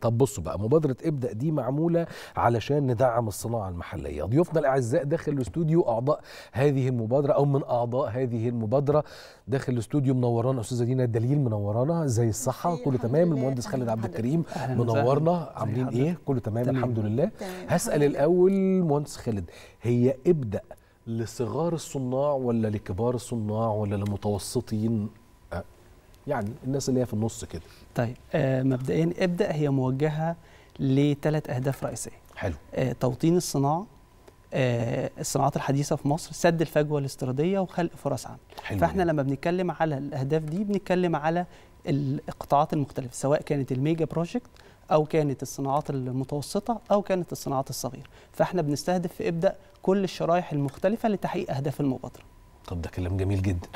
طب بصوا بقى مبادرة ابدأ دي معمولة علشان ندعم الصناعة المحلية ضيوفنا الأعزاء داخل الاستوديو أعضاء هذه المبادرة أو من أعضاء هذه المبادرة داخل الاستوديو منورانا أستاذة دينا الدليل منورانا زي الصحة كله تمام المهندس خالد عبد الكريم منورنا عاملين إيه كله تمام, الحمد لله هسأل الأول مهندس خالد هي ابدأ لصغار الصناع ولا لكبار الصناع ولا لمتوسطين يعني الناس اللي هي في النص كده طيب آه مبدئيا ابدا هي موجهه لثلاث اهداف رئيسيه حلو آه توطين الصناعه آه الصناعات الحديثه في مصر سد الفجوه الاستيراديه وخلق فرص عمل فاحنا لما بنتكلم على الاهداف دي بنتكلم على القطاعات المختلفه سواء كانت الميجا بروجكت او كانت الصناعات المتوسطه او كانت الصناعات الصغيره فاحنا بنستهدف في ابدا كل الشرائح المختلفه لتحقيق اهداف المبادره طب ده كلام جميل جدا